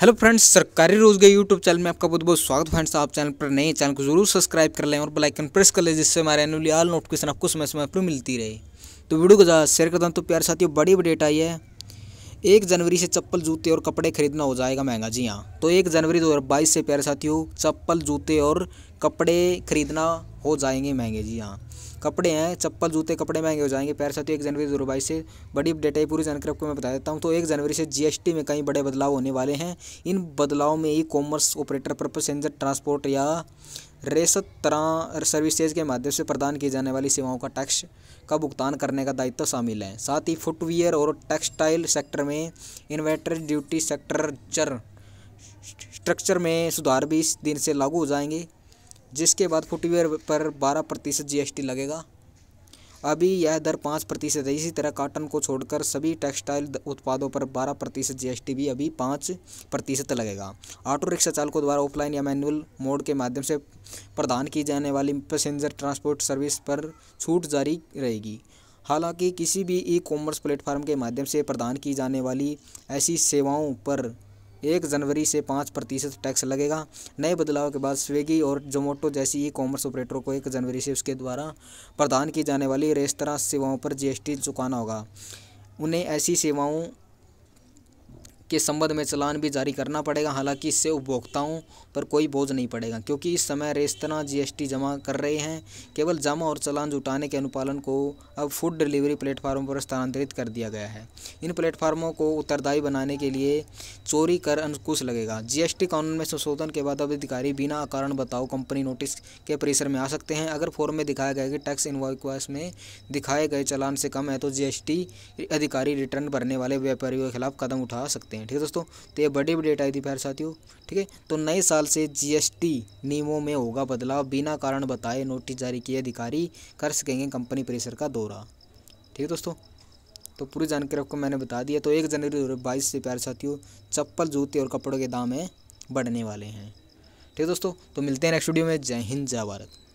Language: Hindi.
हेलो फ्रेंड्स सरकारी रोजगार यूट्यूब चैनल में आपका बहुत बहुत स्वागत फ्रेंड्स आप चैनल पर नए चैनल को जरूर सब्सक्राइब कर लें और बेल आइकन प्रेस कर लें जिससे हमारे एनुअली ऑल नोटिफिकेशन आपको समय समय पर मिलती रहे तो वीडियो को ज़्यादा शेयर करता हूँ तो प्यार साथियों बड़ी अपडेट आई है एक जनवरी से चप्पल जूते और कपड़े खरीदना हो जाएगा महंगा जी हाँ तो एक जनवरी दो से प्यारे साथियों चप्पल जूते और कपड़े खरीदना हो जाएंगे महंगे जी हाँ कपड़े हैं चप्पल जूते कपड़े महंगे हो जाएंगे पैर साथियों एक जनवरी दो बाईस से बड़ी अपडेट है पूरी जानकारी आपको मैं बता देता हूँ तो एक जनवरी से जीएसटी में कई बड़े बदलाव होने वाले हैं इन बदलाव में ई कॉमर्स ऑपरेटर पर पैसेंजर ट्रांसपोर्ट या रेसत तरह सर्विसेज के माध्यम से प्रदान की जाने वाली सेवाओं का टैक्स का भुगतान करने का दायित्व शामिल है साथ ही फुटवेयर और टेक्सटाइल सेक्टर में इन्वेटर ड्यूटी सेक्टर स्ट्रक्चर में सुधार भी इस दिन से लागू हो जाएंगे जिसके बाद फुटवेयर पर बारह प्रतिशत जी लगेगा अभी यह दर पाँच प्रतिशत है इसी तरह काटन को छोड़कर सभी टेक्सटाइल उत्पादों पर बारह प्रतिशत जी भी अभी पाँच प्रतिशत लगेगा ऑटो रिक्शा चालकों द्वारा ऑफलाइन या मैनुअल मोड के माध्यम से प्रदान की जाने वाली पैसेंजर ट्रांसपोर्ट सर्विस पर छूट जारी रहेगी हालांकि किसी भी ई कॉमर्स प्लेटफॉर्म के माध्यम से प्रदान की जाने वाली ऐसी सेवाओं पर एक जनवरी से पाँच प्रतिशत टैक्स लगेगा नए बदलाव के बाद स्विगी और जोमेटो जैसी ई कॉमर्स ऑपरेटरों को एक जनवरी से उसके द्वारा प्रदान की जाने वाली रेस्तरा सेवाओं पर जीएसटी चुकाना होगा उन्हें ऐसी सेवाओं के संबंध में चलान भी जारी करना पड़ेगा हालांकि इससे उपभोक्ताओं पर कोई बोझ नहीं पड़ेगा क्योंकि इस समय रेस्तरा जीएसटी जमा कर रहे हैं केवल जमा और चलान जुटाने के अनुपालन को अब फूड डिलीवरी प्लेटफार्मों पर स्थानांतरित कर दिया गया है इन प्लेटफार्मों को उत्तरदायी बनाने के लिए चोरी कर अंकुश लगेगा जीएसटी कानून में संशोधन के बाद अब अधिकारी बिना कारण बताओ कंपनी नोटिस के परिसर में आ सकते हैं अगर फॉर्म में दिखाया गया कि टैक्स इन्वॉइस में दिखाए गए चलान से कम है तो जीएसटी अधिकारी रिटर्न भरने वाले व्यापारियों के खिलाफ कदम उठा सकते हैं हैं ठीक है दोस्तों तो ये बड़ी अपडेट आई थी प्यार साथियों ठीक है तो नए साल से जीएसटी नियमों में होगा बदलाव बिना कारण बताए नोटिस जारी किए अधिकारी कर सकेंगे कंपनी परिसर का दौरा ठीक है दोस्तों तो पूरी जानकारी आपको मैंने बता दिया तो एक जनवरी दो हज़ार बाईस से प्यार साथियों चप्पल जूते और कपड़ों के दाम हैं बढ़ने वाले हैं ठीक है दोस्तों तो मिलते हैं नेक्स्ट वीडियो में जय हिंद जय भारत